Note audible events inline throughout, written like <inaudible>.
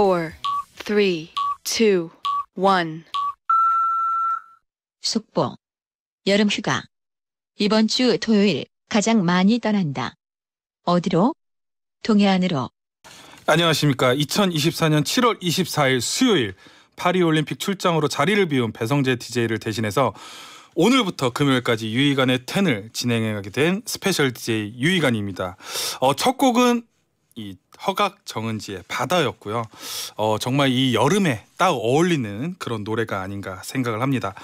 4, 3, 2, 1 속보 여름 휴가 이번 주 토요일 가장 많이 떠난다. 어디로? 동해안으로. 안녕하십니까. 2024년 7월 24일 수요일 파리올림픽 출장으로 자리를 비운 배성재 DJ를 대신해서 오늘부터 금요일까지 유희관의 텐을 진행하게 된 스페셜 DJ 유희관입니다. 어, 첫 곡은 이 허각 정은지의 바다였고요. 어, 정말 이 여름에 딱 어울리는 그런 노래가 아닌가 생각을 합니다.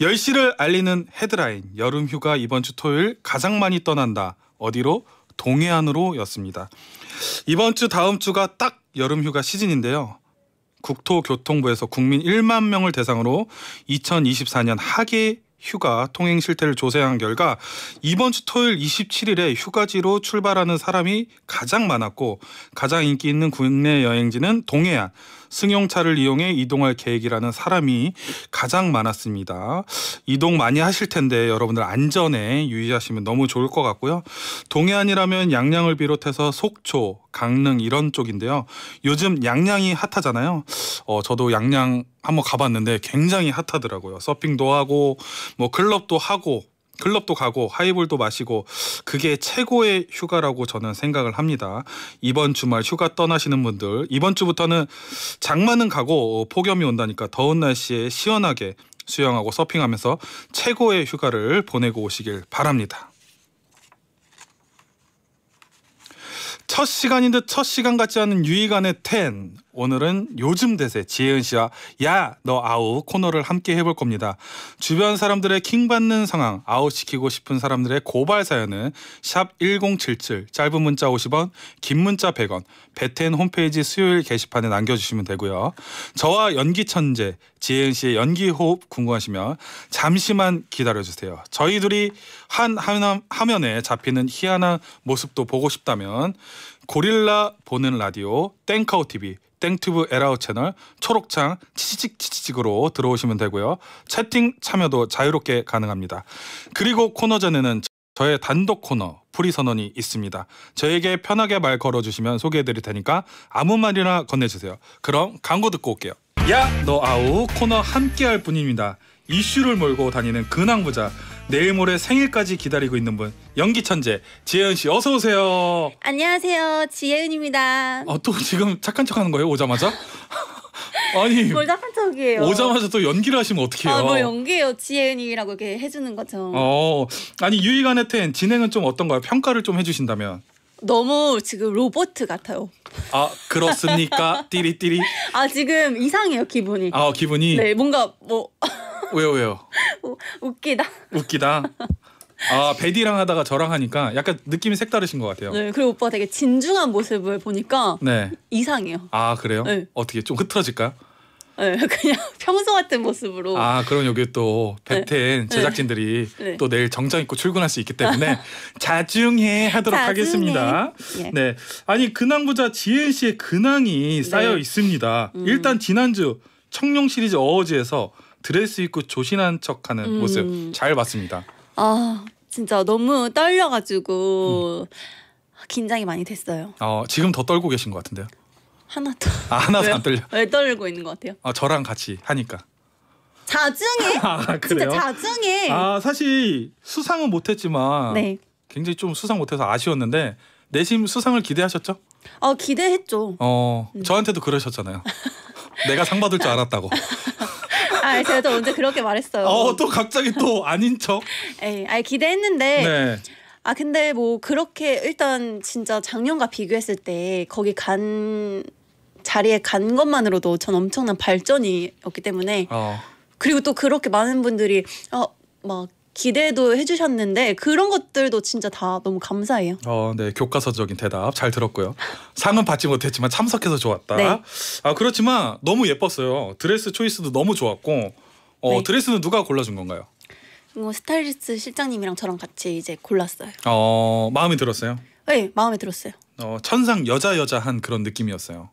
10시를 알리는 헤드라인 여름 휴가 이번 주 토요일 가장 많이 떠난다. 어디로? 동해안으로였습니다. 이번 주 다음 주가 딱 여름 휴가 시즌인데요. 국토교통부에서 국민 1만 명을 대상으로 2024년 하계 휴가 통행 실태를 조사한 결과 이번 주 토요일 27일에 휴가지로 출발하는 사람이 가장 많았고 가장 인기 있는 국내 여행지는 동해안 승용차를 이용해 이동할 계획이라는 사람이 가장 많았습니다. 이동 많이 하실 텐데 여러분들 안전에 유의하시면 너무 좋을 것 같고요. 동해안이라면 양양을 비롯해서 속초, 강릉 이런 쪽인데요. 요즘 양양이 핫하잖아요. 어, 저도 양양 한번 가봤는데 굉장히 핫하더라고요. 서핑도 하고 뭐 클럽도 하고 클럽도 가고 하이볼도 마시고 그게 최고의 휴가라고 저는 생각을 합니다. 이번 주말 휴가 떠나시는 분들 이번 주부터는 장마는 가고 폭염이 온다니까 더운 날씨에 시원하게 수영하고 서핑하면서 최고의 휴가를 보내고 오시길 바랍니다. 첫 시간인 듯 첫 시간 같지 않은 유희관의텐 오늘은 요즘 대세 지혜은 씨와 야 너아우 코너를 함께 해볼 겁니다. 주변 사람들의 킹받는 상황 아웃시키고 싶은 사람들의 고발 사연은 샵1077 짧은 문자 50원 긴 문자 100원 베텐 홈페이지 수요일 게시판에 남겨주시면 되고요. 저와 연기 천재 지혜은 씨의 연기 호흡 궁금하시면 잠시만 기다려주세요. 저희 들이한 화면에 잡히는 희한한 모습도 보고 싶다면 고릴라 보는 라디오 땡카오 TV 땡튜브 에라우 채널 초록창 치치직 치치직으로 들어오시면 되고요. 채팅 참여도 자유롭게 가능합니다. 그리고 코너 전에는 저의 단독 코너 프리 선언이 있습니다. 저에게 편하게 말 걸어주시면 소개해드릴 테니까 아무 말이나 건네주세요. 그럼 광고 듣고 올게요. 야 너 아우 코너 함께할 뿐입니다. 이슈를 몰고 다니는 근황부자 내일 모레 생일까지 기다리고 있는 분 연기 천재 지혜은 씨 어서 오세요. 안녕하세요 지혜은입니다. 아또 지금 착한 척하는 거예요 오자마자? <laughs> 아니 뭘 착한 척이에요. 오자마자 또 연기를 하시면 어떡해요? 아, 뭐 연기예요 지혜은이라고 이렇게 해주는 거죠. 어 아니 유희간의 텐 진행은 좀 어떤가요? 평가를 좀 해주신다면. 너무 지금 로봇 같아요. 아 그렇습니까? <laughs> 띠리띠리. 아 지금 이상해요 기분이. 아 기분이. 네 뭔가 뭐. 왜요 왜요? 웃기다. 웃기다. 아 베디랑 하다가 저랑 하니까 약간 느낌이 색다르신 것 같아요. 네, 그리고 오빠 되게 진중한 모습을 보니까 네. 이상해요. 아 그래요? 네. 어떻게 좀흐트러질까 네, <laughs> 그냥 평소 같은 모습으로. 아 그럼 여기 또 베텐 네. 네. 제작진들이 네. 또 내일 정장 입고 출근할 수 있기 때문에 <laughs> 자중해 하도록 자중해. 하겠습니다. 예. 네, 아니 근황부자 지은 씨의 근황이 쌓여 네. 있습니다. 음. 일단 지난주 청룡 시리즈 어워즈에서 드레스 입고 조신한 척하는 음. 모습 잘 봤습니다. 아 진짜 너무 떨려가지고 음. 긴장이 많이 됐어요. 어 지금 더 떨고 계신 것 같은데요? 하나 더. 아, 하나도 안 떨려. 왜 떨고 있는 것 같아요? 아 저랑 같이 하니까. 자중해. <laughs> 아, 진짜 자중해. 아 사실 수상은 못했지만 네. 굉장히 좀 수상 못해서 아쉬웠는데 내심 수상을 기대하셨죠? 어 기대했죠. 어 음. 저한테도 그러셨잖아요. <laughs> 내가 상 받을 줄 알았다고. 아, 제가 또 언제 그렇게 말했어요. 어, 또 갑자기 또 아닌 척. 에이, 아 기대했는데. 네. 아 근데 뭐 그렇게 일단 진짜 작년과 비교했을 때 거기 간 자리에 간 것만으로도 전 엄청난 발전이었기 때문에 어. 그리고 또 그렇게 많은 분들이 어막 기대도 해주셨는데 그런 것들도 진짜 다 너무 감사해요. 어, 네 교과서적인 대답 잘 들었고요. 상은 받지 못했지만 참석해서 좋았다. 네. 아 그렇지만 너무 예뻤어요. 드레스 초이스도 너무 좋았고 어, 네. 드레스는 누가 골라준 건가요? 뭐 스타일리스트 실장님이랑 저랑 같이 이제 골랐어요. 어 마음에 들었어요? 네 마음에 들었어요. 어 천상 여자 여자한 그런 느낌이었어요.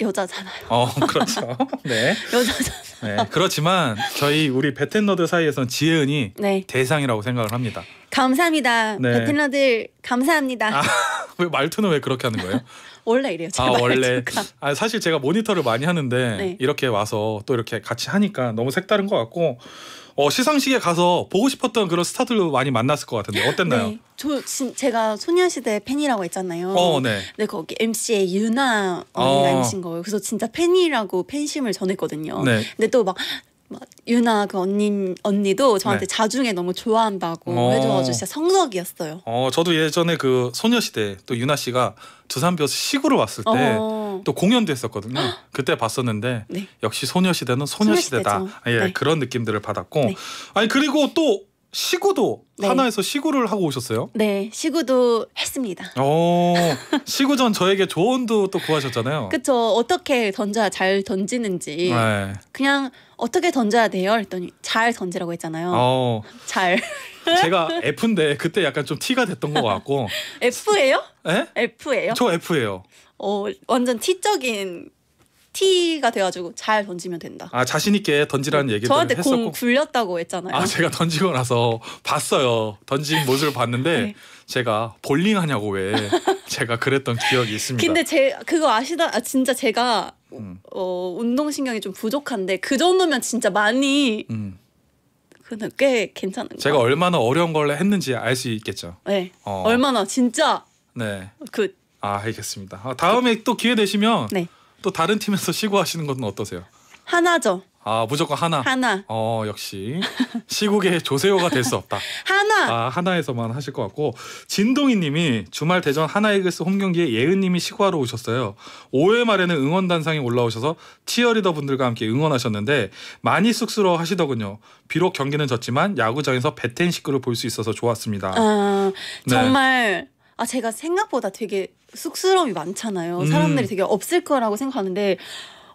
여자잖아요. 어, 그렇죠. <laughs> 네. 여자잖아요. 네. 그렇지만 저희 우리 베텐너들 사이에선 지혜은이 네. 대상이라고 생각을 합니다. 감사합니다. 네. 베텐너들 감사합니다. 아, <laughs> 왜 말투는 왜 그렇게 하는 거예요? <laughs> 원래 이래요. 아, 원래. 아, 사실 제가 모니터를 많이 하는데 네. 이렇게 와서 또 이렇게 같이 하니까 너무 색다른 것 같고 어, 시상식에 가서 보고 싶었던 그런 스타들도 많이 만났을 것 같은데 어땠나요? 네. 저 진, 제가 소녀시대 팬이라고 했잖아요. 어, 네. 근데 네, 거기 MC의 유나 언니가 어. MC인 거예요. 그래서 진짜 팬이라고 팬심을 전했거든요. 네. 근데 또막 유나 그 언니 언니도 저한테 네. 자중에 너무 좋아한다고 어. 해줘가지고 진짜 성덕이었어요. 어 저도 예전에 그 소녀시대 또 유나 씨가 두산비어서 시구를 왔을 때또 어. 공연도 했었거든요. <gasps> 그때 봤었는데 네. 역시 소녀시대는 소녀시대다. 소녀시대죠. 아, 예 네. 그런 느낌들을 받았고 네. 아니 그리고 또 시구도 네. 하나에서 시구를 하고 오셨어요? 네, 시구도 했습니다. 오, 어, 시구 전 저에게 조언도 또 구하셨잖아요. 그쵸 어떻게 던져야 잘 던지는지 네. 그냥 어떻게 던져야 돼요? 했더니 잘 던지라고 했잖아요. 어. 잘. 제가 F인데 그때 약간 좀 T가 됐던 것 같고. F예요? 예? F예요? 저 F예요. 어 완전 T적인 T가 돼가지고 잘 던지면 된다. 아 자신 있게 던지라는 얘기를 저한테 했었고. 공 굴렸다고 했잖아요. 아 제가 던지고 나서 봤어요. 던진 모습을 봤는데 네. 제가 볼링 하냐고 왜 제가 그랬던 기억이 있습니다. 근데 제 그거 아시다 아, 진짜 제가 음. 어, 운동신경이 좀 부족한데 그 정도면 진짜 많이 음. 그는 꽤 괜찮은 거 제가 얼마나 어려운 걸 했는지 알 수 있겠죠. 네. 어. 얼마나 진짜 네. 아, 알겠습니다. 아, 다음에 또 기회 되시면 네. 또 다른 팀에서 <laughs> 시구하시는 것은 어떠세요? 하나죠. 아 무조건 하나. 하나. 어 역시 시국에 조세호가 될 수 없다. <laughs> 하나. 아 하나에서만 하실 것 같고 진동이님이 주말 대전 하나이글스 홈 경기에 예은님이 시구하러 오셨어요. 5회 말에는 응원 단상에 올라오셔서 치어리더 분들과 함께 응원하셨는데 많이 쑥스러워 하시더군요. 비록 경기는 졌지만 야구장에서 배텐 식구를 볼 수 있어서 좋았습니다. 아 네. 정말. 아 제가 생각보다 되게 쑥스러움이 많잖아요. 사람들이 음. 되게 없을 거라고 생각하는데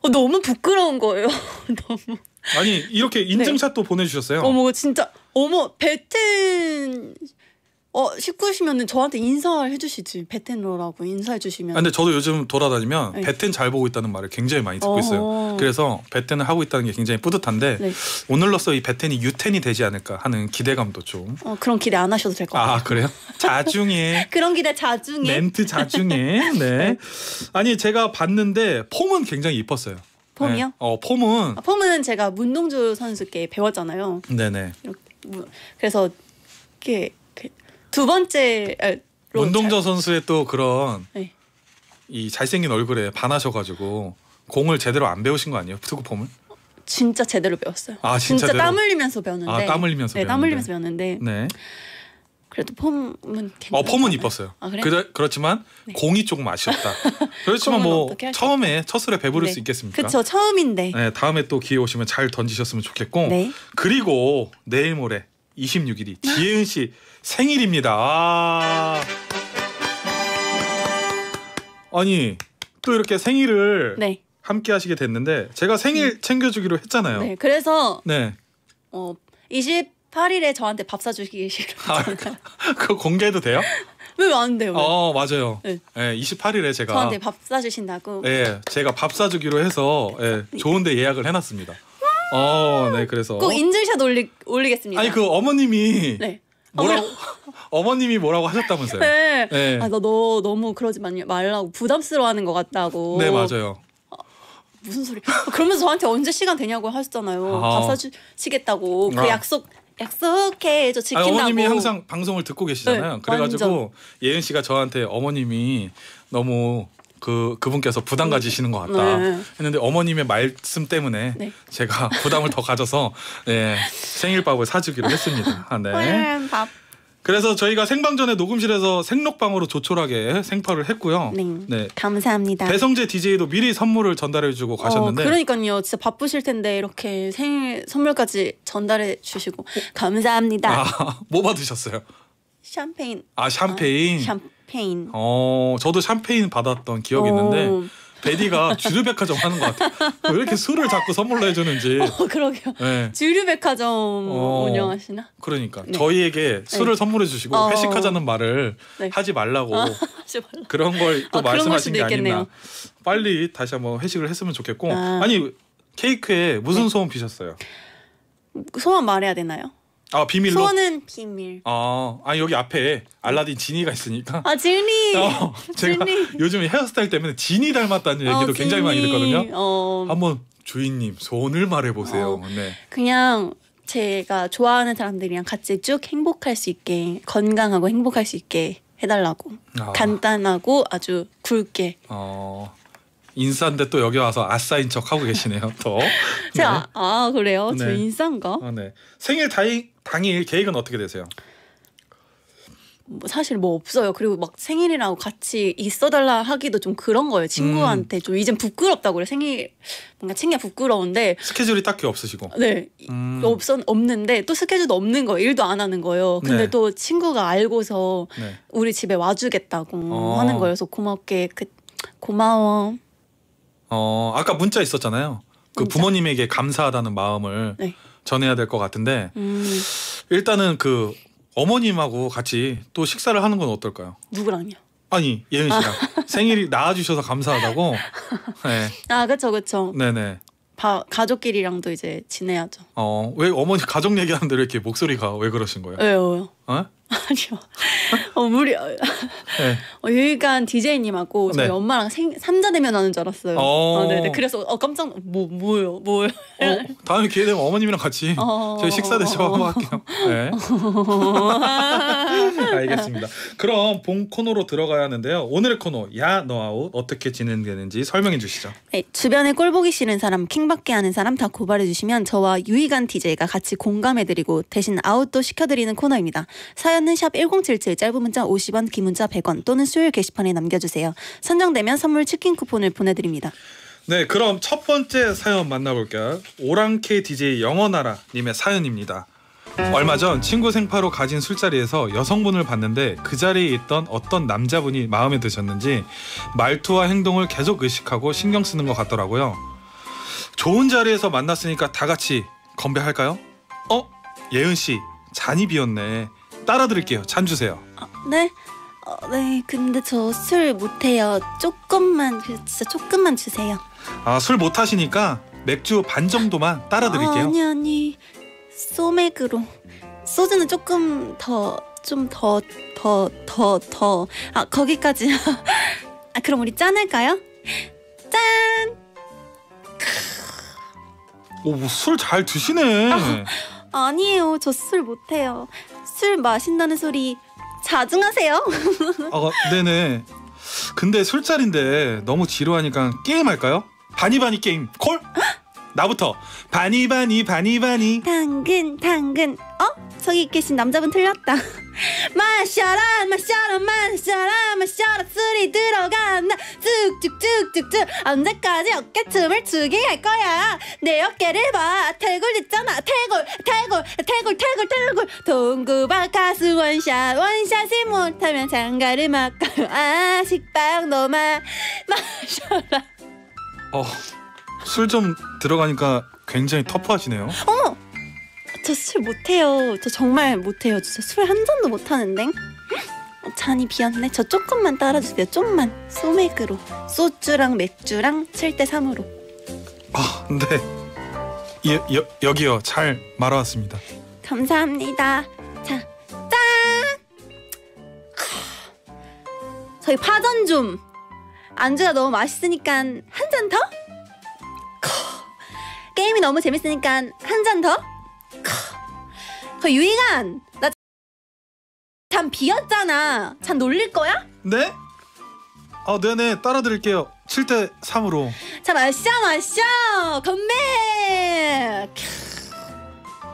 어, 너무 부끄러운 거예요. <laughs> 너무. 아니 이렇게 네. 인증샷도 네. 보내주셨어요. 어머 진짜 어머 베텐 어, 19시면은 저한테 인사를 해주시지. 베텐러라고 인사해주시면. 아, 근데 저도 요즘 돌아다니면 네. 베텐 잘 보고 있다는 말을 굉장히 많이 듣고 어허. 있어요. 어. 그래서 베텐을 하고 있다는 게 굉장히 뿌듯한데 네. 오늘로써 이 베텐이 유텐이 되지 않을까 하는 기대감도 좀. 어, 그런 기대 안 하셔도 될것 아, 같아요. 아, 그래요? 자중해 <laughs> 그런 기대 자중해 멘트 자중해 <laughs> 네. 네. 아니, 제가 봤는데 폼은 굉장히 이뻤어요. 폼이요? 네. 어, 폼은. 아, 폼은 제가 문동주 선수께 배웠잖아요. 네네. 이렇게. 뭐, 그래서 이렇게 두 번째 운동저 선수의 또 그런 네. 이 잘생긴 얼굴에 반하셔가지고 공을 제대로 안 배우신 거 아니에요? 투구폼을? 진짜 제대로 배웠어요. 아 진짜, 진짜 땀 흘리면서 배웠는데. 아땀 흘리면서. 네, 배웠는데. 땀 흘리면서 배웠는데. 네. 그래도 폼은 괜찮아요. 어 폼은 이뻤어요. 아, 그래? 그 그렇지만 네. 공이 조금 아쉬웠다. <laughs> 그렇지만 뭐 처음에 첫술에 배부를 네. 수 있겠습니까? 그렇죠. 처음인데. 네 다음에 또 기회 오시면 잘 던지셨으면 좋겠고. 네. 그리고 내일 모레 26일이 지혜은 씨 생일입니다. 아. 니또 이렇게 생일을 네. 함께 하시게 됐는데 제가 생일 음. 챙겨주기로 했잖아요. 네, 그래서 네. 어, 28일에 저한테 밥 사주시기로 아, 했잖아요. <laughs> 그거 공개해도 돼요? 왜안 돼요? 왜? 어 맞아요. 네. 네, 예, 28일에 제가 저한테 밥 사주신다고. 네, 제가 밥 사주기로 해서 네, 좋은데 예약을 해놨습니다. 어, 네 그래서 꼭 어? 인증샷 올리, 올리겠습니다. 아니 그 어머님이 네. 뭐라고 <laughs> 어머님이 뭐라고 하셨다면서요? 네. 네. 아, 너, 너 너무 그러지 말라고 부담스러워하는 것 같다고. 네 맞아요. 아, 무슨 소리? 그러면서 저한테 언제 시간 되냐고 하셨잖아요. 아. 밥 사주시겠다고 그 아. 약속 약속해 저 지킨다고. 아니, 어머님이 항상 방송을 듣고 계시잖아요. 네, 그래가지고 완전. 예은 씨가 저한테 어머님이 너무 그 그분께서 부담 음. 가지시는 것 같다 네. 했는데 어머님의 말씀 때문에 네. 제가 <laughs> 부담을 더 가져서 네, 생일밥을 사주기로 했습니다. 아, 네. 네 밥. 그래서 저희가 생방 전에 녹음실에서 생록방으로 조촐하게 생파를 했고요. 네. 네. 감사합니다. 배성재 DJ도 미리 선물을 전달해 주고 가셨는데 어, 그러니까요. 진짜 바쁘실 텐데 이렇게 생일 선물까지 전달해 주시고 감사합니다. 아, <laughs> 뭐 받으셨어요? 샴페인. 아, 샴페인. 아, 샴페인. 샴페인. 어, 저도 샴페인 받았던 기억이 오. 있는데 베디가 주류백화점 하는 것 같아요. 왜 이렇게 술을 자꾸 선물로 해주는지. <laughs> 어, 그러게요. 네. 주류백화점 어, 운영하시나? 그러니까 네. 저희에게 네. 술을 네. 선물해 주시고 어. 회식하자는 말을 네. 하지 말라고 아, <laughs> 그런 걸또 아, 말씀하신 게 있겠네요. 아니나. 빨리 다시 한번 회식을 했으면 좋겠고 아. 니 케이크에 무슨 네. 소원 피셨어요 소원 말해야 되나요? 아 비밀로. 소원은 비밀. 아, 아 여기 앞에 알라딘 지니가 있으니까. 아 지니. 어, <laughs> 제가 지니. 요즘 헤어스타일 때문에 지니 닮았다는 아, 얘기도 어, 굉장히 많이 듣거든요. 어. 한번 주인님 소원을 말해보세요. 어. 네. 그냥 제가 좋아하는 사람들이랑 같이 쭉 행복할 수 있게 건강하고 행복할 수 있게 해달라고 아. 간단하고 아주 굵게. 어. 인싸인데 또 여기 와서 아싸인 척 하고 계시네요. 또. 제가 <laughs> 네. 아, 아, 그래요? 네. 저 인싸인가? 아, 네. 생일 다이 당일 계획은 어떻게 되세요? 사실 뭐 없어요. 그리고 막 생일이랑 같이 있어달라 하기도 좀 그런 거예요. 친구한테 음. 좀 이젠 부끄럽다고 그래. 생일 뭔가 챙겨 부끄러운데 스케줄이 딱히 없으시고. 네, 음. 없었 없는데 또 스케줄도 없는 거 일도 안 하는 거예요. 근데 네. 또 친구가 알고서 네. 우리 집에 와주겠다고 어. 하는 거예서 고맙게 그 고마워. 어 아까 문자 있었잖아요. 그 문자. 부모님에게 감사하다는 마음을. 네. 전해야 될 것 같은데 음. 일단은 그 어머님하고 같이 또 식사를 하는 건 어떨까요? 누구랑요? 아니 예은 씨랑 아. <laughs> 생일이 나와주셔서 감사하다고. <laughs> 네. 아 그렇죠 그렇죠. 네네. 바, 가족끼리랑도 이제 지내야죠. 어왜 어머니 가족 얘기하는데 왜 이렇게 목소리가 왜 그러신 거예요? 왜요? 어? <laughs> 아니요. 어, 무리 어, 네. 어, 유일간 DJ님하고 저희 네. 엄마랑 생, 삼자 대면하는 줄 알았어요. 어, 네네. 어, 네. 그래서 어, 깜짝 뭐 뭐요 뭐요. 어, 다음에 기회 되면 어머님이랑 같이 어. 저희 식사 대접 <laughs> 한번 할게요. 네. <laughs> 알겠습니다. 그럼 본 코너로 들어가야 하는데요. 오늘의 코너 야 너아웃 어떻게 진행되는지 설명해 주시죠. 네, 주변에 꼴 보기 싫은 사람, 킹받게 하는 사람 다 고발해 주시면 저와 유희관 DJ가 같이 공감해 드리고 대신 아웃도 시켜 드리는 코너입니다. 사연 사연은 샵1077 짧은 문자 50원 긴 문자 100원 또는 수요일 게시판에 남겨주세요. 선정되면 선물 치킨 쿠폰을 보내드립니다. 네 그럼 첫 번째 사연 만나볼게요. 오랑캐 DJ 영원아라님의 사연입니다. 얼마 전 친구 생파로 가진 술자리에서 여성분을 봤는데 그 자리에 있던 어떤 남자분이 마음에 드셨는지 말투와 행동을 계속 의식하고 신경 쓰는 것 같더라고요. 좋은 자리에서 만났으니까 다 같이 건배할까요? 어? 예은 씨 잔이 비었네. 따라 드릴게요. 잔 주세요. 아, 어, 네? 어, 네, 근데 저 술 못해요. 조금만, 그 진짜 조금만 주세요. 아, 술 못하시니까 맥주 반 정도만 따라 드릴게요. 아, 아니, 아니. 소맥으로. 소주는 조금 더, 좀 더, 더, 더, 더. 아, 거기까지. <laughs> 아, 그럼 우리 짠 할까요? 짠! 오, 술 잘 드시네. 아, 아니에요. 저 술 못해요. 술 마신다는 소리 자중하세요. <laughs> 아, 어, 네네. 근데 술자리인데 너무 지루하니까 게임할까요? 바니바니 게임 콜? 나부터 바니바니 바니바니 당근 당근 어? 저기 계신 남자분 틀렸다 마셔라 마셔라 마셔라 마셔라 술 들어간다 쭉쭉쭉쭉쭉 언제까지 어깨춤을 추게 할 거야 내 어깨를 봐 태골 있잖아 태골 태골 태골 태골 태골 동구박 가수 원샷 원샷이 못하면 장가를 막아 <laughs> 식빵 너만 마셔라 어술 좀 들어가니까 굉장히 터프하시네요 어머 저 술 못해요 저 정말 못해요 진짜 술 한 잔도 못하는데 잔이 비었네. 저 조금만 따라주세요. 좀만. 소맥으로. 소주랑 맥주랑 7대3으로. 아, 네. 예, 여, 여기요. 잘 말아왔습니다. 감사합니다. 자, 짠! 저희 파전 좀. 안주가 너무 맛있으니까 한 잔 더? 게임이 너무 재밌으니까 한 잔 더? 유희간! 나잔 비었잖아. 잔 놀릴 거야? 네? 아 네네 따라 드릴게요. 7대 3으로. 자 마셔 마셔 건배.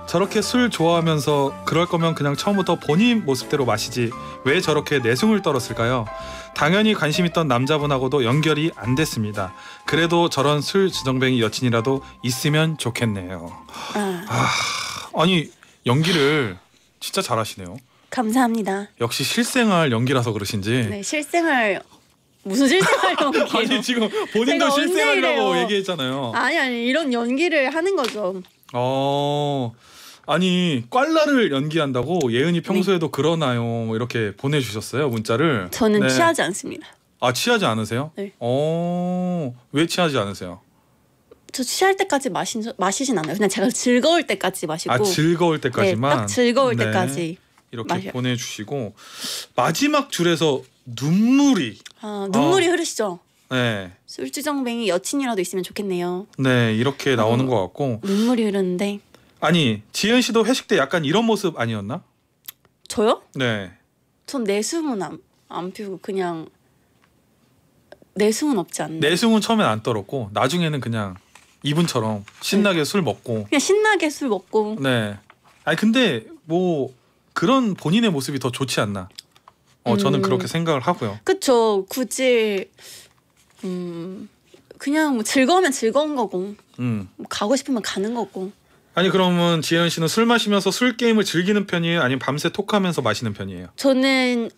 저렇게 술 좋아하면서 그럴 거면 그냥 처음부터 본인 모습대로 마시지 왜 저렇게 내숭을 떨었을까요? 당연히 관심 있던 남자분하고도 연결이 안 됐습니다. 그래도 저런 술 지정뱅이 여친이라도 있으면 좋겠네요. 아, 아 아니 연기를 진짜 잘하시네요. 감사합니다. 역시 실생활 연기라서 그러신지. 네, 실생활 무슨 실생활 <laughs> 연기 아니 지금 본인도 실생활이라고 얘기했잖아요. 아니 아니 이런 연기를 하는 거죠. 어. 아니 꽐라를 연기한다고 예은이 네. 평소에도 네. 그러나요 이렇게 보내주셨어요 문자를 저는 네. 취하지 않습니다 아 취하지 않으세요? 네. 어, 왜 취하지 않으세요? 저 취할 때까지 마신 마시진 않아요 그냥 제가 즐거울 때까지 마시고 아 즐거울 때까지만 네, 딱 즐거울 네. 때까지 이렇게 맞아 보내주시고 마지막 줄에서 눈물이 아, 눈물이 어. 흐르시죠. 네. 술주정뱅이 여친이라도 있으면 좋겠네요. 네 이렇게 어. 나오는 어, 것 같고 눈물이 흐르는데 아니 지은 씨도 회식 때 약간 이런 모습 아니었나? 저요? 네. 전 내숭은 안, 안 피우고 그냥 내숭은 없지 않나? 내숭은 처음엔 안 떨었고 나중에는 그냥 이분처럼 신나게 네. 술 먹고 그냥 신나게 술 먹고 네. 아니 근데 뭐 그런 본인의 모습이 더 좋지 않나. 어 저는 음. 그렇게 생각을 하고요. 그쵸. 굳이 음 그냥 뭐 즐거우면 즐거운 거고 음. 뭐 가고 싶으면 가는 거고. 아니 그러면 지현 씨는 술 마시면서 술 게임을 즐기는 편이에요? 아니면 밤새 톡하면서 마시는 편이에요? 저는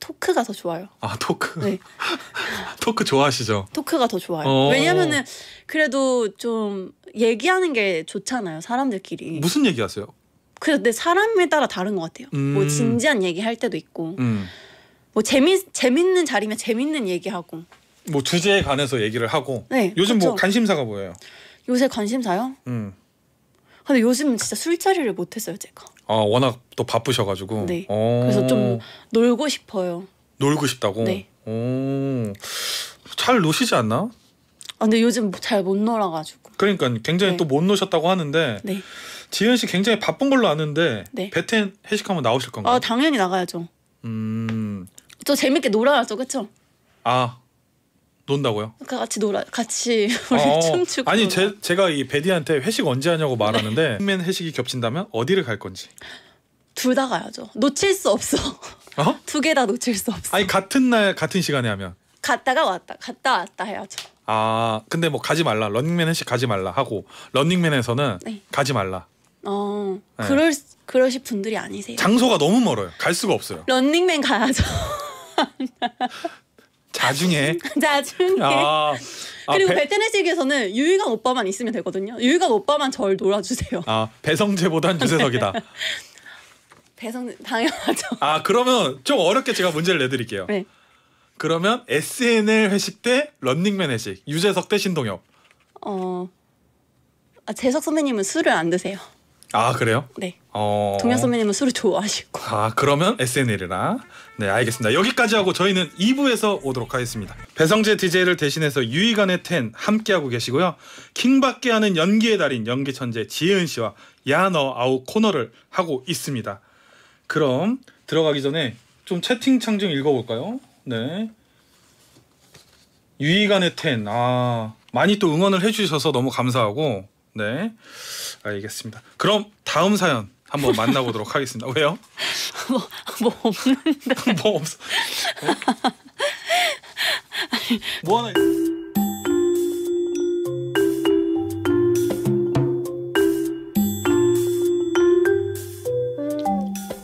토크가 더 좋아요. 아 토크. 네. <laughs> 토크 좋아하시죠? 토크가 더 좋아요. 어. 왜냐면은 그래도 좀 얘기하는 게 좋잖아요. 사람들끼리. 무슨 얘기하세요? 근데 사람에 따라 다른 것 같아요. 뭐 음. 뭐 진지한 얘기 할 때도 있고, 음. 뭐 재미 재밌는 자리면 재밌는 얘기하고. 뭐 주제에 관해서 얘기를 하고. 네. 요즘 그렇뭐 관심사가 뭐예요? 요새 관심사요? 음. 근데 요즘 은 진짜 술자리를 못 했어요, 제가. 아 워낙 또 바쁘셔가지고. 네. 오. 어. 그래서 좀 놀고 싶어요. 놀고 싶다고. 네. 오. 잘 노시지 않나? 아, 근데 요즘 잘 못 놀아가지고. 그러니까 굉장히 네. 또못 노셨다고 하는데. 네. 지은 씨 굉장히 바쁜 걸로 아는데 네. 배텐 회식하면 나오실 건가요? 아 당연히 나가야죠. 음. 저 재밌게 놀아야죠, 그렇죠? 아 논다고요? 그러니까 같이 놀아, 같이 <laughs> 어, 우리 어, 춤추고. 아니 제, 제가 이 베디한테 회식 언제 하냐고 말하는데 <laughs> 맨 회식이 겹친다면 어디를 갈 건지. 둘 다 가야죠. 놓칠 수 없어. 어? <laughs> 두 개 다 놓칠 수 없어. 아니 같은 날 같은 시간에 하면. 갔다가 왔다 갔다 왔다 해야죠. 아 근데 뭐 가지 말라 런닝맨 회식 가지 말라 하고 런닝맨에서는 네. 가지 말라 어 네. 그럴 그러실 분들이 아니세요. 장소가 너무 멀어요. 갈 수가 없어요. 런닝맨 가야죠. 자중해. <laughs> 자중해. 아, 그리고 배... 베테네식에서는 유희관 오빠만 있으면 되거든요. 유희관 오빠만 절 놀아주세요. 아 배성재보단 유재석이다. <laughs> 배성 당연하죠. 아 그러면 좀 어렵게 제가 문제를 내드릴게요. 네. 그러면 SNL 회식 대 런닝맨 회식 유재석 대 신동엽. 어, 아, 재석 선배님은 술을 안 드세요. 아 그래요? 네. 어... 동현 선배님은 술을 좋아하시고. 아 그러면 SNL이라. 네 알겠습니다. 여기까지 하고 저희는 2부에서 오도록 하겠습니다. 배성재 DJ를 대신해서 유희관의 텐 함께하고 계시고요. 킹받게 하는 연기의 달인 연기 천재 지혜은 씨와 야 너 아웃 코너를 하고 있습니다. 그럼 들어가기 전에 좀 채팅창 좀 읽어볼까요? 네. 유희관의 텐. 아 많이 또 응원을 해주셔서 너무 감사하고 네, 알겠습니다. 그럼 다음 사연 한번 만나보도록 하겠습니다. 왜요? <laughs> 뭐, 뭐 없는데. <laughs> 뭐없 어? 뭐 하나.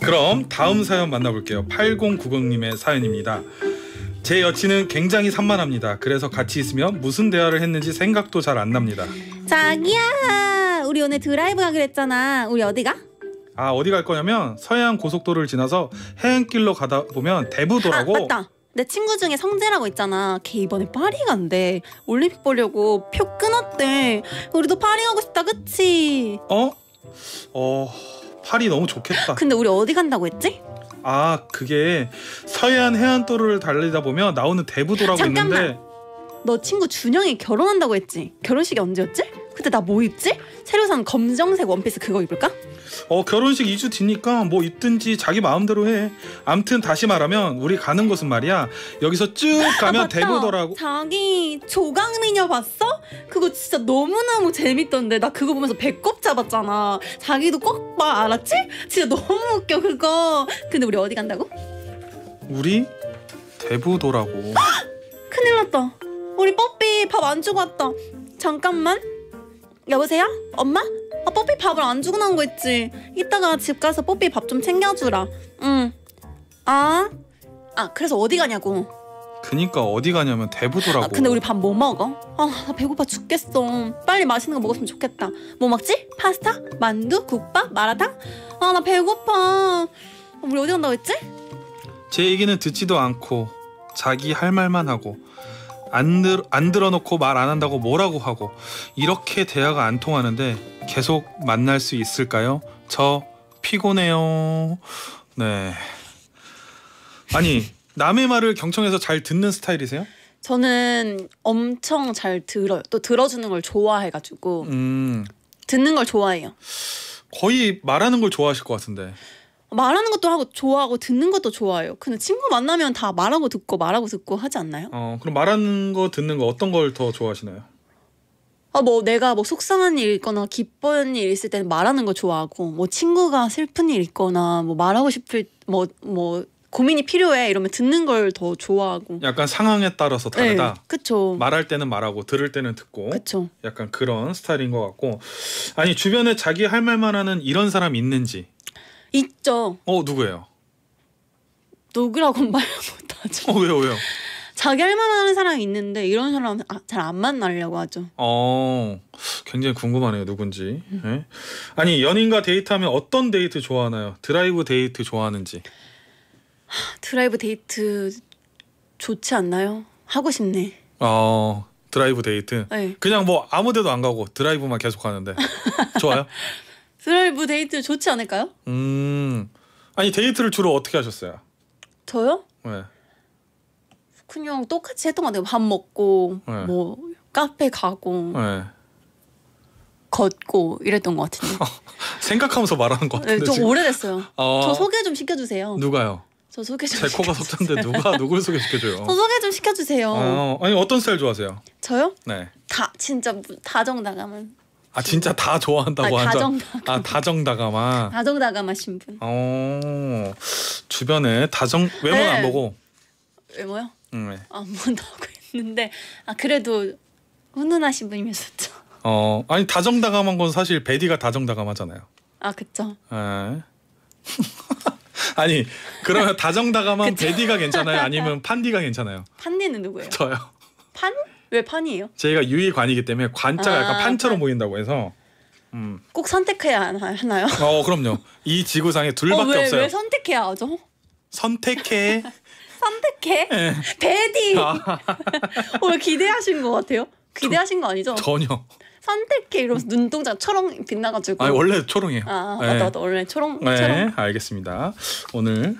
그럼 다음 사연 만나볼게요. 8090님의 사연입니다. 제 여친은 굉장히 산만합니다. 그래서 같이 있으면 무슨 대화를 했는지 생각도 잘 안 납니다. 자기야, 우리 오늘 드라이브 가기로 했잖아. 우리 어디 가? 아 어디 갈 거냐면 서해안 고속도로를 지나서 해안길로 가다 보면 대부도라고. 아, 맞다. 내 친구 중에 성재라고 있잖아. 걔 이번에 파리 간대. 올림픽 보려고 표 끊었대. 우리도 파리 가고 싶다, 그치? 어? 어, 파리 너무 좋겠다. 근데 우리 어디 간다고 했지? 아 그게 서해안 해안도로를 달리다 보면 나오는 대부도라고 잠깐만. 있는데 너 친구 준영이 결혼한다고 했지? 결혼식이 언제였지? 그때 나 뭐 입지? 새로 산 검정색 원피스 그거 입을까? 어 결혼식 2주 뒤니까 뭐 입든지 자기 마음대로 해. 암튼 다시 말하면 우리 가는 곳은 말이야 여기서 쭉 <laughs> 아, 가면 대구더라고. 자기 조강미녀 봤어? 그거 진짜 너무너무 재밌던데 나 그거 보면서 배꼽 잡았잖아. 자기도 꼭 봐 알았지? 진짜 너무 웃겨 그거. 근데 우리 어디 간다고? 우리 대부도라고. 아! 큰일 났다. 우리 뽀삐 밥 안 주고 왔다. 잠깐만. 여보세요? 엄마? 아, 뽀삐 밥을 안 주고 난 거 있지. 이따가 집 가서 뽀삐 밥 좀 챙겨주라. 응. 아? 아, 그래서 어디 가냐고. 그니까 어디 가냐면 대부도라고. 아, 근데 우리 밥 뭐 먹어? 아, 나 배고파 죽겠어. 빨리 맛있는 거 먹었으면 좋겠다. 뭐 먹지? 파스타? 만두? 국밥? 마라탕? 아, 나 배고파. 우리 어디 간다고 했지? 제 얘기는 듣지도 않고 자기 할 말만 하고 안, 들, 안 들어놓고 말 안 한다고 뭐라고 하고 이렇게 대화가 안 통하는데 계속 만날 수 있을까요? 저 피곤해요. 네. 아니 남의 말을 경청해서 잘 듣는 스타일이세요? 저는 엄청 잘 들어요. 또 들어주는 걸 좋아해가지고 음. 듣는 걸 좋아해요. 거의 말하는 걸 좋아하실 것 같은데. 말하는 것도 하고 좋아하고 듣는 것도 좋아해요. 근데 친구 만나면 다 말하고 듣고 말하고 듣고 하지 않나요? 어 그럼 말하는 거 듣는 거 어떤 걸 더 좋아하시나요? 아뭐 내가 뭐 속상한 일 있거나 기쁜 일 있을 때는 말하는 거 좋아하고 뭐 친구가 슬픈 일 있거나 뭐 말하고 싶을 뭐뭐 뭐 고민이 필요해 이러면 듣는 걸 더 좋아하고 약간 상황에 따라서 네, 다르다. 네, 그쵸. 말할 때는 말하고 들을 때는 듣고. 그쵸. 약간 그런 스타일인 것 같고 아니 주변에 자기 할 말만 하는 이런 사람 있는지 있죠. 어 누구예요? 누구라고는 말 못하죠. 어 왜요 왜요? 자기 할 만한 사람 있는데 이런 사람 아, 잘안 만나려고 하죠. 어 굉장히 궁금하네요 누군지. 네? 아니 연인과 데이트하면 어떤 데이트 좋아하나요? 드라이브 데이트 좋아하는지. 하, 드라이브 데이트 좋지 않나요? 하고 싶네. 어 드라이브 데이트. 네. 그냥 뭐 아무데도 안 가고 드라이브만 계속 하는데 <laughs> 좋아요? 드라이브 뭐 데이트 좋지 않을까요? 음. 아니 데이트를 주로 어떻게 하셨어요? 저요? 네. 그냥 똑같이 했던 것 같아요. 밥 먹고 네. 뭐 카페 가고 네. 걷고 이랬던 것 같은데. <laughs> 생각하면서 말하는 것 네, 같은데. 네, 좀 지금. 오래됐어요. 어... 저 소개 좀 시켜주세요. 누가요? 저 소개 좀. 제 코가 섭던데 누가 누굴 소개시켜줘요? 저 소개 좀 시켜주세요. 어, 아니 어떤 스타일 좋아하세요? 저요? 네. 다 진짜 다정다감한. 아 진짜 다 좋아한다고 아, 하죠. 다정다감. 아 다정다감아. 다정다감아 신분. 어 주변에 다정 외모는 네. 안 보고. 외모요? 응. 네. 아, 안 본다고 했는데 아 그래도 훈훈하신 분이면서죠. 어 아니 다정다감한 건 사실 베디가 다정다감하잖아요. 아 그쵸. 네. <laughs> 아니 그러면 다정다감한 베디가 괜찮아요? 아니면 <laughs> 판디가 괜찮아요? 판디는 누구예요? 저요. 판? 왜 판이에요? 제가 유의관이기 때문에 관자가 아, 약간 판처럼 보인다고 해서 음. 꼭 선택해야 하나요? 어 그럼요. 이 지구상에 둘밖에 어, 왜, 없어요. 왜 선택해야 하죠? 선택해. <laughs> 선택해. 네. 디 아. <laughs> 어, 왜 기대하신 것 같아요? 기대하신 거 아니죠? 전혀. 선택해 이러면서 눈동자 초롱 빛나가지고. 아 원래 초롱이에요. 아 맞다 아, 맞다 네. 원래 초롱. 네 초롱. 알겠습니다. 오늘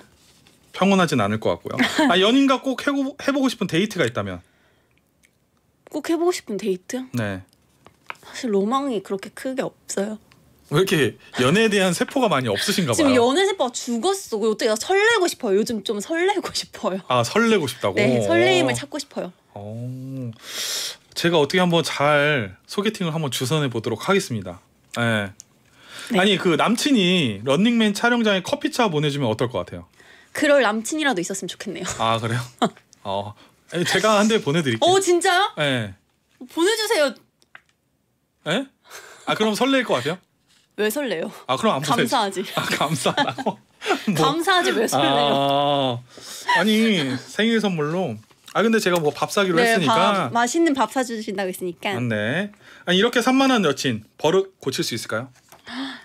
평온하진 않을 것 같고요. 아 연인과 꼭 해보, 해보고 싶은 데이트가 있다면. 꼭 해보고 싶은 데이트? 네. 사실 로망이 그렇게 크게 없어요. 왜 이렇게 연애에 대한 세포가 많이 없으신가 봐요. 지금 연애 세포가 죽었어. 어떻게 설레고 싶어요. 요즘 좀 설레고 싶어요. 아 설레고 싶다고. 네, 설레임을 어. 찾고 싶어요. 오. 어. 제가 어떻게 한번 잘 소개팅을 한번 주선해 보도록 하겠습니다. 네. 네. 아니 그 남친이 런닝맨 촬영장에 커피차 보내주면 어떨 것 같아요? 그럴 남친이라도 있었으면 좋겠네요. 아 그래요? <laughs> 어 아니, 제가 한 대 보내드릴게요. 오 어, 진짜요? 네. 보내주세요. 네? 아 그럼 설레일 것 같아요? 왜 설레요? 아 그럼 안 보세요. 감사하지. 아 감사하다고. <laughs> 뭐. 감사하지 왜 설레요? 아, 니 생일 선물로. 아 근데 제가 뭐 밥 사기로 네, 했으니까 밥, 맛있는 밥 사주신다고 했으니까. 맞네. 아, 아니 이렇게 산만한 여친 버릇 고칠 수 있을까요?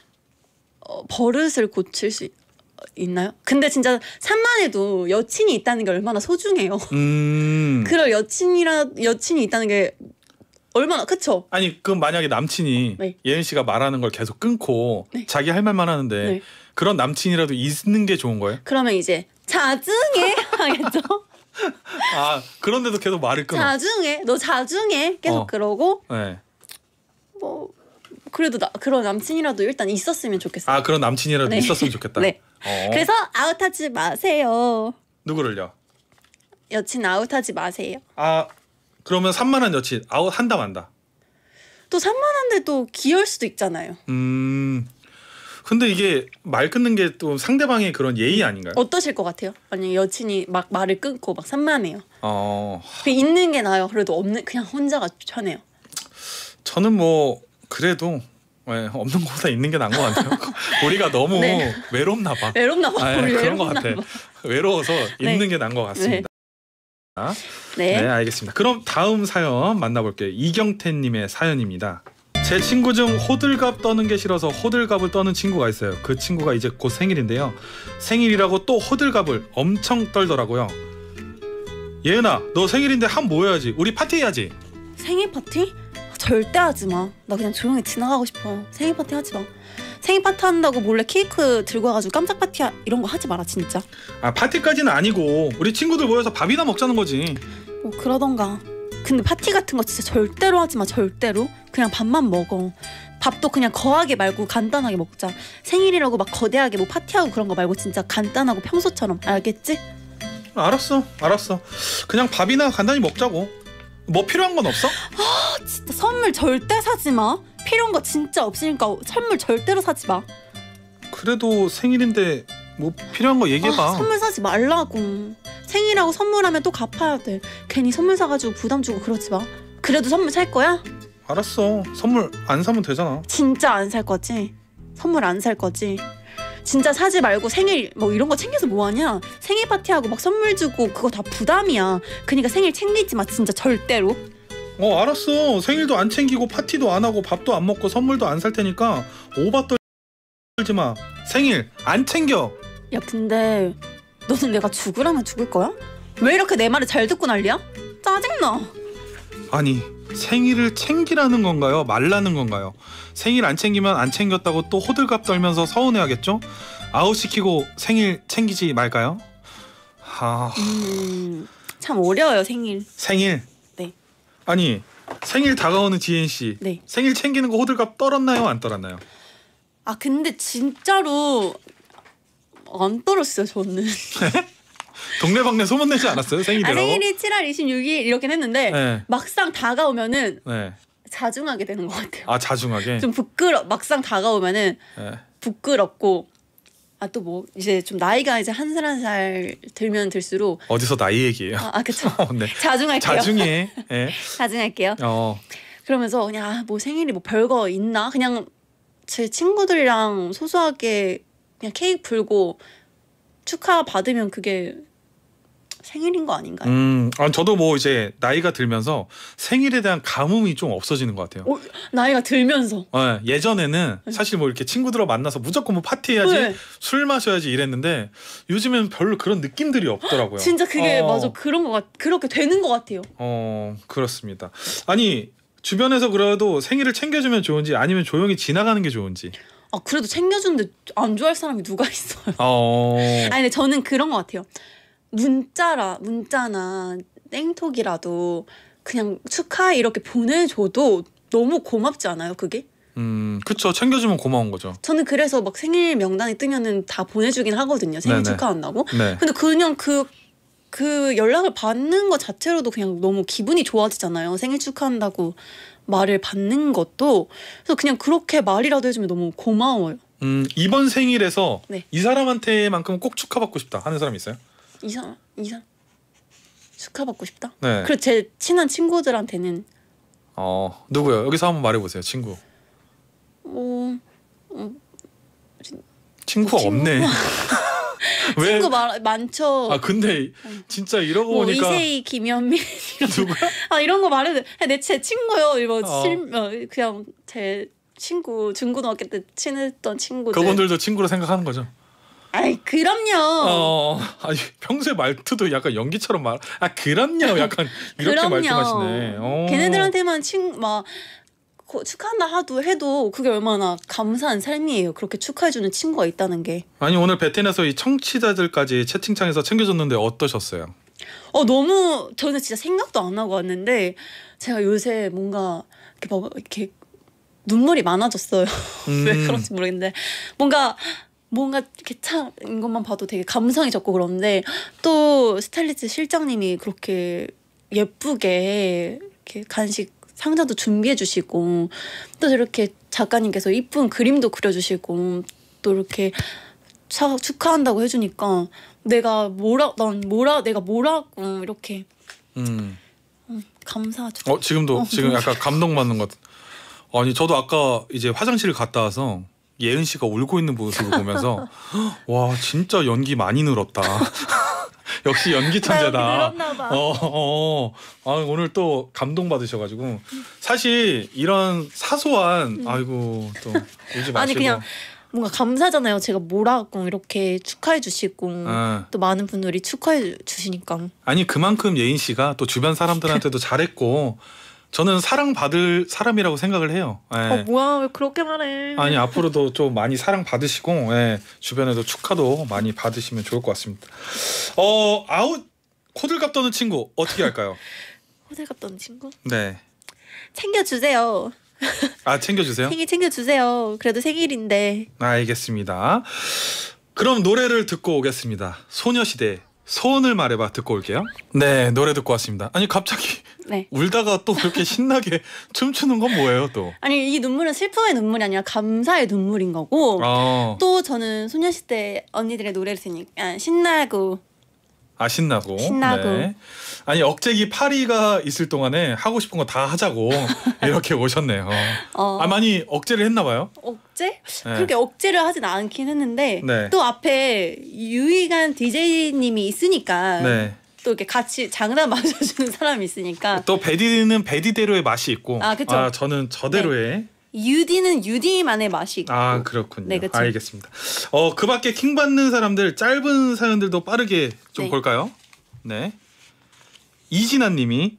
<gasps> 어, 버릇을 고칠 수 있나요? 근데 진짜 산만해도 여친이 있다는 게 얼마나 소중해요. 음. <laughs> 그럴 여친이라 여친이 있다는 게 얼마나 그쵸? 아니 그 만약에 남친이 네. 예은 씨가 말하는 걸 계속 끊고 네. 자기 할 말만 하는데 네. 그런 남친이라도 있는 게 좋은 거예요? 그러면 이제 자중해 <laughs> 하겠죠. 아 그런데도 계속 말을 끊어. 자중해 너 자중해 계속 어. 그러고. 네. 뭐 그래도 나, 그런 남친이라도 일단 있었으면 좋겠어요. 아 그런 남친이라도 네. 있었으면 좋겠다. <laughs> 네. 어. 그래서 아웃하지 마세요. 누구를요? 여친 아웃하지 마세요. 아 그러면 산만한 여친 아웃 한다 만다. 또 산만한데 또 귀여울 수도 있잖아요. 음. 근데 이게 말 끊는 게 또 상대방의 그런 예의 아닌가요? 어떠실 것 같아요? 만약 여친이 막 말을 끊고 막 산만해요. 어. 그 있는 게 나요. 그래도 없는 그냥 혼자가 편해요. 저는 뭐 그래도 네, 없는 것보다 있는 게 나은 것 같아요. <laughs> 우리가 너무 네. 외롭나 봐. 외롭나 봐. 네, 그런 것 같아. <laughs> 외로워서 있는 네. 게 나은 것 같습니다. 네. 네. 네. 알겠습니다. 그럼 다음 사연 만나볼게요. 이경태님의 사연입니다. 제 친구 중 호들갑 떠는 게 싫어서 호들갑을 떠는 친구가 있어요. 그 친구가 이제 곧 생일인데요. 생일이라고 또 호들갑을 엄청 떨더라고요. 예은아, 너 생일인데 한 모여야지. 우리 파티해야지. 생일 파티? 절대 하지 마. 나 그냥 조용히 지나가고 싶어. 어 생일 파티 하지 마. 생일 파티 한다고 몰래 케이크 들고 와가지고 깜짝 파티 하- 이런 거 하지 마라 진짜. 아 파티까지는 아니고 우리 친구들 모여서 밥이나 먹자는 거지. 뭐 그러던가. 근데 파티 같은 거 진짜 절대로 하지 마 절대로. 그냥 밥만 먹어. 밥도 그냥 거하게 말고 간단하게 먹자. 생일이라고 막 거대하게 뭐 파티하고 그런 거 말고 진짜 간단하고 평소처럼 알겠지? 알았어, 알았어. 그냥 밥이나 간단히 먹자고. 뭐 필요한 건 없어? 아 진짜 선물 절대 사지 마. 필요한 거 진짜 없으니까 선물 절대로 사지 마. 그래도 생일인데 뭐 필요한 거 얘기해봐. 아, 선물 사지 말라고. 생일하고 선물하면 또 갚아야 돼. 괜히 선물 사가지고 부담 주고 그러지 마. 그래도 선물 살 거야? 알았어. 선물 안 사면 되잖아. 진짜 안 살 거지? 선물 안 살 거지? 진짜 사지 말고 생일 뭐 이런 거 챙겨서 뭐 하냐? 생일 파티하고 막 선물 주고 그거 다 부담이야. 그러니까 생일 챙기지 마 진짜 절대로. 어 알았어 생일도 안 챙기고 파티도 안 하고 밥도 안 먹고 선물도 안 살 테니까 오바 떨지 마 생일 안 챙겨 야 근데 너는 내가 죽으라면 죽을 거야? 왜 이렇게 내 말을 잘 듣고 난리야? 짜증나 아니 생일을 챙기라는 건가요? 말라는 건가요? 생일 안 챙기면 안 챙겼다고 또 호들갑 떨면서 서운해하겠죠? 아웃시키고 생일 챙기지 말까요? 하... 음, 참 어려워요 생일 생일 아니 생일 다가오는 지은 씨 네. 생일 챙기는 거 호들갑 떨었나요 안 떨었나요? 아 근데 진짜로 안 떨었어요 저는. <laughs> 동네방네 소문내지 않았어요 생일이라고? 아, 생일이 7월 26일 이렇긴 했는데 네. 막상 다가오면은 네. 자중하게 되는 것 같아요. 아 자중하게? 좀 부끄러 막상 다가오면은 네. 부끄럽고 아또뭐 이제 좀 나이가 이제 한 살 한 살 들면 들수록 어디서 나이 얘기예요? 아, 아 그쵸. <laughs> 어, 네. 자중할게요. 자중해. 네. <laughs> 자중할게요. 어. 그러면서 그냥 아, 뭐 생일이 뭐 별거 있나 그냥 제 친구들이랑 소소하게 그냥 케이크 불고 축하 받으면 그게 생일인 거 아닌가요? 음, 아, 저도 뭐 이제 나이가 들면서 생일에 대한 가뭄이 좀 없어지는 것 같아요. 오, 어, 나이가 들면서. 네, 예전에는 사실 뭐 이렇게 친구들하고 만나서 무조건 뭐 파티해야지 네. 술 마셔야지 이랬는데 요즘엔 별로 그런 느낌들이 없더라고요. <gasps> 진짜 그게 어. 맞아 그런 것 같, 그렇게 되는 것 같아요. 어, 그렇습니다. 아니 주변에서 그래도 생일을 챙겨주면 좋은지 아니면 조용히 지나가는 게 좋은지. 아 그래도 챙겨주는데 안 좋아할 사람이 누가 있어요? 어... <laughs> 아니 근데 저는 그런 것 같아요. 문자라 문자나 땡톡이라도 그냥 축하 이렇게 보내줘도 너무 고맙지 않아요 그게? 음, 그쵸. 챙겨주면 고마운 거죠. 저는 그래서 막 생일 명단이 뜨면은 다 보내주긴 하거든요. 생일 네네. 축하한다고. 네. 근데 그냥 그, 그 연락을 받는 것 자체로도 그냥 너무 기분이 좋아지잖아요. 생일 축하한다고 말을 받는 것도. 그래서 그냥 그렇게 말이라도 해주면 너무 고마워요. 음, 이번 생일에서 네. 이 사람한테만큼 꼭 축하받고 싶다 하는 사람 있어요? 이상 이상 축하 받고 싶다. 네. 그리고 제 친한 친구들한테는 어 누구요? 여기서 한번 말해보세요, 친구. 어, 어 진, 친구가 친구? 없네. <laughs> <laughs> 왜? 친구 말, 많죠. 아 근데 어. 진짜 이러고 뭐 보니까 이세희, 김현민 <laughs> 누가? 아 이런 거 말해도 아, 내제 친구요. 이거 어. 실, 어, 그냥 제 친구 중고등학교 때 친했던 친구들. 그분들도 친구로 생각하는 거죠. 아이 그럼요. 어, 어, 아니 평소에 말투도 약간 연기처럼 말. 아 그럼요. <laughs> 약간 이렇게 말씀하시네. 어. 걔네들한테만 친뭐 축하한다 하도 해도 그게 얼마나 감사한 삶이에요. 그렇게 축하해주는 친구가 있다는 게. 아니 오늘 베텐에서 이 청취자들까지 채팅창에서 챙겨줬는데 어떠셨어요? 어 너무 저는 진짜 생각도 안 하고 왔는데 제가 요새 뭔가 이렇게 막 뭐, 이렇게 눈물이 많아졌어요. <laughs> 음. 왜 그런지 모르겠는데 뭔가 뭔가 이렇게 차인 것만 봐도 되게 감성이 적고 그런데 또 스타일리스트 실장님이 그렇게 예쁘게 이렇게 간식 상자도 준비해 주시고 또 이렇게 작가님께서 이쁜 그림도 그려주시고 또 이렇게 차, 축하한다고 해주니까 내가 뭐라 난 뭐라 내가 뭐라고 이렇게 음. 음 감사하죠. 어 지금도 어, 지금 약간 감동 받는 것. 같아. 아니 저도 아까 이제 화장실을 갔다 와서 예은 씨가 울고 있는 모습을 보면서 <gasps> 와 진짜 연기 많이 늘었다. <laughs> 역시 연기 천재다. 어, 어. 아, 오늘 또 감동 받으셔가지고 사실 이런 사소한 음. 아이고 또 울지 마시고. 아니 그냥 뭔가 감사잖아요. 제가 뭐라고 이렇게 축하해 주시고 아. 또 많은 분들이 축하해 주시니까. 아니 그만큼 예은 씨가 또 주변 사람들한테도 잘했고 저는 사랑받을 사람이라고 생각을 해요. 예. 어 뭐야 왜 그렇게 말해? 아니 앞으로도 좀 많이 사랑 받으시고 예, 주변에도 축하도 많이 받으시면 좋을 것 같습니다. 어 아웃 코들갑 떠는 친구 어떻게 할까요? <laughs> 호들갑 떠는 친구? 네. 챙겨주세요. <laughs> 아 챙겨주세요. 생일 챙겨주세요. 그래도 생일인데. 알겠습니다. 그럼 노래를 듣고 오겠습니다. 소녀시대 소원을 말해봐 듣고 올게요. 네 노래 듣고 왔습니다. 아니 갑자기 네. 울다가 또 그렇게 신나게 <laughs> 춤추는 건 뭐예요 또? 아니 이 눈물은 슬픔의 눈물이 아니라 감사의 눈물인 거고 아. 또 저는 소녀시대 언니들의 노래를 들으니까 신나고 아 신나고 신나고 네. 아니 억제기 파리가 있을 동안에 하고 싶은 거 다 하자고 <laughs> 이렇게 오셨네요. 어. 아 많이 억제를 했나 봐요. 억제? 네. 그렇게 억제를 하진 않긴 했는데 네. 또 앞에 유희디제이님이 있으니까 네. 또 이렇게 같이 장난 맞춰주는 <laughs> 사람이 있으니까 또 베디는 베디대로의 맛이 있고 아, 그쵸? 아 저는 저대로의 네. 유디는 유디만의 맛이 있고 아 그렇군요 네, 알겠습니다 어 그 밖에 킹 받는 사람들 짧은 사연들도 빠르게 좀 네. 볼까요 네 이진아님이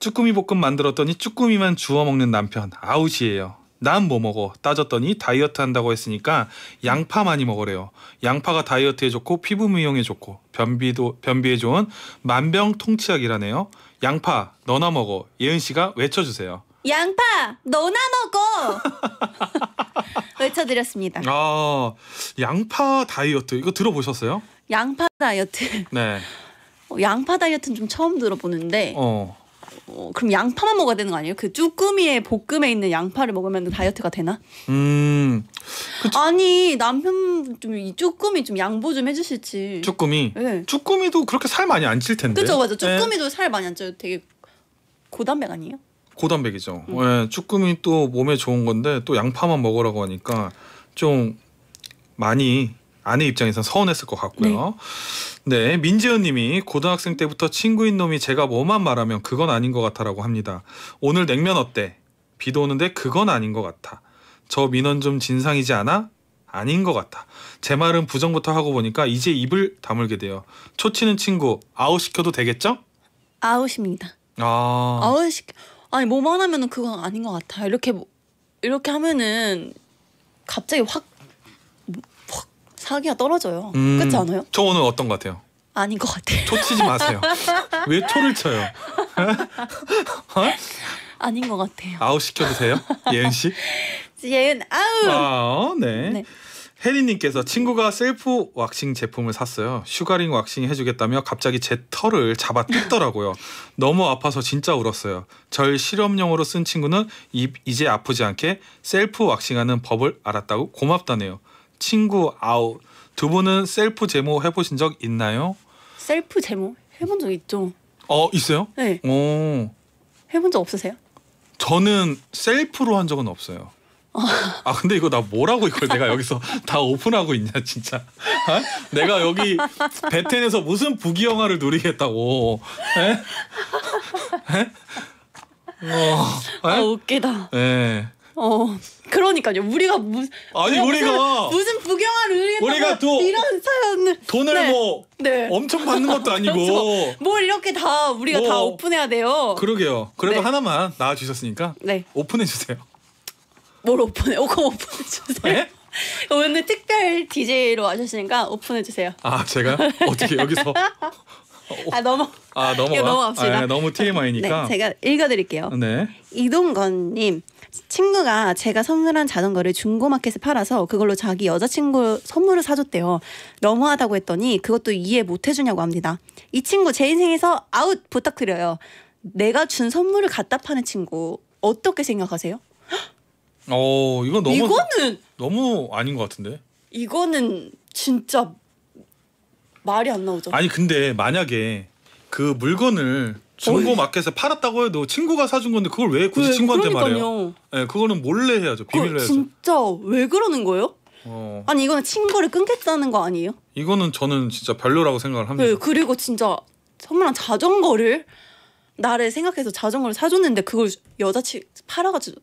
쭈꾸미 볶음 만들었더니 쭈꾸미만 주워 먹는 남편 아웃이에요 난뭐 먹어? 따졌더니 다이어트 한다고 했으니까 양파 많이 먹으래요. 양파가 다이어트에 좋고 피부 미용에 좋고 변비도 변비에 좋은 만병통치약이라네요. 양파 너나 먹어. 예은 씨가 외쳐주세요. 양파 너나 먹어. <laughs> 외쳐드렸습니다. 아 양파 다이어트 이거 들어보셨어요? 양파 다이어트. 네. 어, 양파 다이어트는 좀 처음 들어보는데. 어. 어, 그럼 양파만 먹어야 되는 거 아니에요? 그 쭈꾸미의 볶음에 있는 양파를 먹으면 다이어트가 되나? 음. 그치. 아니 남편 좀이 쭈꾸미 좀 양보 좀 해주실지. 쭈꾸미. 네. 쭈꾸미도 그렇게 살 많이 안 찔 텐데. 그죠 맞아. 쭈꾸미도 네. 살 많이 안 쪄요. 되게 고단백 아니에요? 고단백이죠. 음. 네, 쭈꾸미 또 몸에 좋은 건데 또 양파만 먹으라고 하니까 좀 많이 아내 입장에선 서운했을 것 같고요. 네, 네 민지은님이 고등학생 때부터 친구인 놈이 제가 뭐만 말하면 그건 아닌 것 같아라고 합니다. 오늘 냉면 어때? 비도 오는데 그건 아닌 것 같아. 저 민원 좀 진상이지 않아? 아닌 것 같아. 제 말은 부정부터 하고 보니까 이제 입을 다물게 돼요. 초치는 친구 아웃 시켜도 되겠죠? 아웃입니다. 아 아웃 시 아니 뭐만 하면은 그건 아닌 것 같아. 이렇게 뭐, 이렇게 하면은 갑자기 확 사기가 떨어져요. 음, 그렇지 않아요? 저 오늘 어떤 것 같아요? 아닌 것 같아요. 초 치지 마세요. <laughs> 왜 초를 쳐요? 어? 아닌 것 같아요. 아웃 시켜도 돼요? 예은 씨? 예은 아웃. 아, 네. 네. 혜리님께서 친구가 셀프 왁싱 제품을 샀어요. 슈가링 왁싱 해주겠다며 갑자기 제 털을 잡아 뜯더라고요. <laughs> 너무 아파서 진짜 울었어요. 절 실험용으로 쓴 친구는 입 이제 아프지 않게 셀프 왁싱하는 법을 알았다고 고맙다네요. 친구 아웃 두 분은 셀프 제모 해보신 적 있나요? 셀프 제모 해본 적 있죠. 어 있어요? 네. 오. 해본 적 없으세요? 저는 셀프로 한 적은 없어요. 아, 아 근데 이거 나 뭐라고 이걸 내가 여기서 다 오픈하고 있냐 진짜 아? 내가 여기 베텐에서 무슨 부귀 영화를 누리겠다고 에? 에? 어, 에? 아 웃기다 예. 어 그러니까요. 우리가 무슨 아니 우리가 무슨, 부경한 우리가 우리가 뭐 또 이런 사연 돈을 네. 뭐 네. 엄청 받는 것도 <laughs> 그렇죠. 아니고 그렇죠. 뭘 이렇게 다 우리가 뭐, 다 오픈해야 돼요. 그러게요. 그래도 네. 하나만 나와 주셨으니까 네. 오픈해 주세요. 뭘 오픈해? 오금 오픈해 주세요. 오늘 특별 DJ로 와주시니까 오픈해 주세요. 아 제가 어떻게 여기서? <laughs> 아 너무 아 넘어가. 넘어갑시다. 아, 네, 너무 TMI니까. 네, 제가 읽어드릴게요. 네. 이동건님 친구가 제가 선물한 자전거를 중고마켓에 팔아서 그걸로 자기 여자친구 선물을 사줬대요. 너무하다고 했더니 그것도 이해 못 해주냐고 합니다. 이 친구 제 인생에서 아웃 부탁드려요. 내가 준 선물을 갖다 파는 친구 어떻게 생각하세요? 어 이건 너무 이거는 너무 아닌 것 같은데. 이거는 진짜 말이 안 나오죠. 아니 근데 만약에 그 물건을 중고 마켓에 팔았다고 해도 친구가 사준 건데 그걸 왜 굳이 왜, 네, 친구한테 그러니까요. 말해요? 네, 그거는 몰래 해야죠. 비밀로 해야죠. 진짜 왜 그러는 거예요? 어. 아니 이거는 친구를 끊겠다는 거 아니에요? 이거는 저는 진짜 별로라고 생각을 합니다. 네, 그리고 진짜 선물한 자전거를 나를 생각해서 자전거를 사줬는데 그걸 여자친 팔아가지고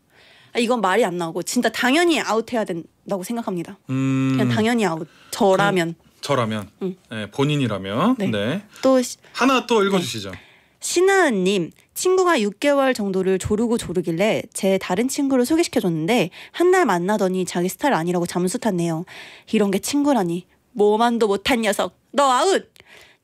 아, 이건 말이 안 나오고 진짜 당연히 아웃해야 된다고 생각합니다. 음... 그냥 당연히 아웃. 저라면. 그, 저라면. 음. 네, 본인이라면. 네. 네. 또 하나 또 읽어주시죠. 네. 신하은님, 친구가 6개월 정도를 조르고 조르길래 제 다른 친구를 소개시켜줬는데 한날 만나더니 자기 스타일 아니라고 잠수 탔네요. 이런 게 친구라니. 뭐만도 못한 녀석. 너 아웃!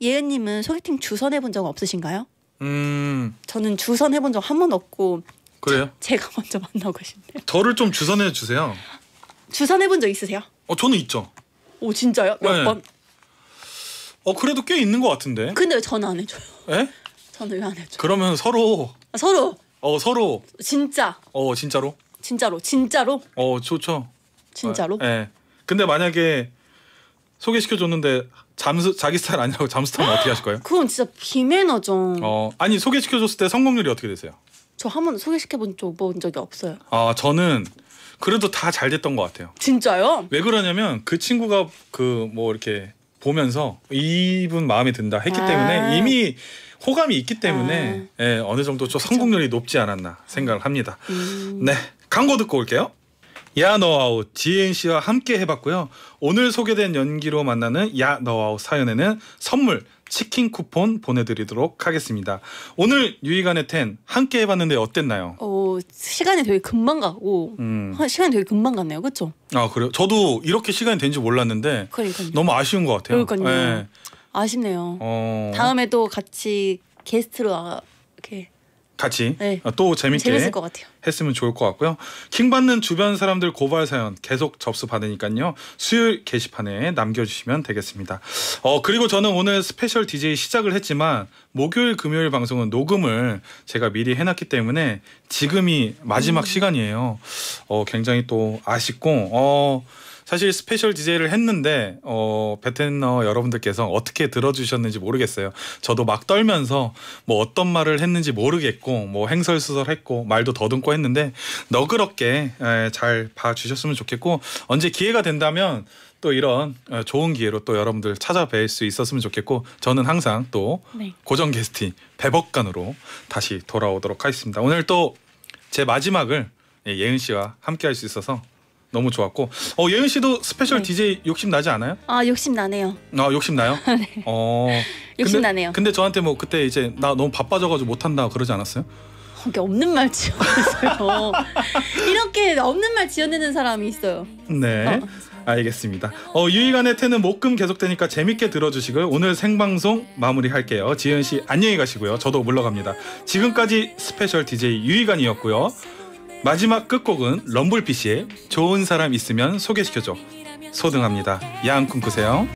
예은님은 소개팅 주선 해본 적 없으신가요? 음. 저는 주선 해본 적 한 번 없고. 그래요? 제가 먼저 만나고 싶네요. 저를 좀 주선해 주세요. 주선 해본 적 있으세요? 어, 저는 있죠. 오, 진짜요? 몇 네. 번? 어, 그래도 꽤 있는 것 같은데. 근데 왜 전화 안 해줘요? 에? 저는 왜안 해줘? 그러면 서로 아, 서로 어 서로 진짜 어 진짜로 진짜로 진짜로 어 좋죠. 진짜로? 아, 예. 네. 근데 만약에 소개시켜 줬는데 잠수 자기 스타일 아니라고 잠수타면 어떻게 하실 거예요? <gasps> 그건 진짜 비매너죠. 어 아니 소개시켜 줬을 때 성공률이 어떻게 되세요? 저한번 소개시켜 본적 본 적이 없어요. 아 저는 그래도 다 잘 됐던 것 같아요. 진짜요? 왜 그러냐면 그 친구가 그 뭐 이렇게 보면서 이분 마음에 든다 했기 아 때문에 이미 호감이 있기 때문에 아. 예, 어느 정도 좀 성공률이 높지 않았나 생각을 합니다. 음. 네, 광고 듣고 올게요. 야 너아웃 GNC와 함께 해봤고요. 오늘 소개된 연기로 만나는 야 너아웃 사연에는 선물 치킨 쿠폰 보내드리도록 하겠습니다. 오늘 유희관의 텐 함께 해봤는데 어땠나요? 어 시간이 되게 금방 가고 음. 시간 되게 금방 갔네요, 그렇죠? 아 그래요? 저도 이렇게 시간이 된지 몰랐는데 그러니까요. 너무 아쉬운 것 같아요. 그러니까요. 네. 아쉽네요. 어... 다음에 또 같이 게스트로 아, 이렇게 같이 네. 아, 또 네, 재밌게 했으면 좋을 것 같고요. 킹 받는 주변 사람들 고발 사연 계속 접수 받으니까요. 수요일 게시판에 남겨주시면 되겠습니다. 어 그리고 저는 오늘 스페셜 DJ 시작을 했지만 목요일 금요일 방송은 녹음을 제가 미리 해놨기 때문에 지금이 마지막 음. 시간이에요. 어 굉장히 또 아쉽고 어. 사실 스페셜 디제이를 했는데 어, 베테너 여러분들께서 어떻게 들어주셨는지 모르겠어요. 저도 막 떨면서 뭐 어떤 말을 했는지 모르겠고 뭐 행설수설했고 말도 더듬고 했는데 너그럽게 예, 잘 봐주셨으면 좋겠고 언제 기회가 된다면 또 이런 어, 좋은 기회로 또 여러분들 찾아뵐 수 있었으면 좋겠고 저는 항상 또 네. 고정 게스트 배벅간으로 다시 돌아오도록 하겠습니다. 오늘 또 제 마지막을 예, 예은 씨와 함께 할 수 있어서 너무 좋았고 어 예은 씨도 스페셜 네. DJ 욕심 나지 않아요? 아 욕심 나네요. 아 욕심 나요? <laughs> 네. 어 욕심 근데, 나네요. 근데 저한테 뭐 그때 이제 나 너무 바빠져가지고 못 한다 그러지 않았어요? 어, 이게 없는 말 지어내서 <laughs> 이렇게 없는 말 지어내는 사람이 있어요. 네. 어. 알겠습니다. 어, 유희관의 태는 목금 계속되니까 재밌게 들어주시고요. 오늘 생방송 마무리할게요. 지은 씨 안녕히 가시고요. 저도 물러갑니다. 지금까지 스페셜 DJ 유희관이었고요. 마지막 끝곡은 럼블피쉬의 좋은 사람 있으면 소개시켜줘 소등합니다. 양꿈 꾸세요.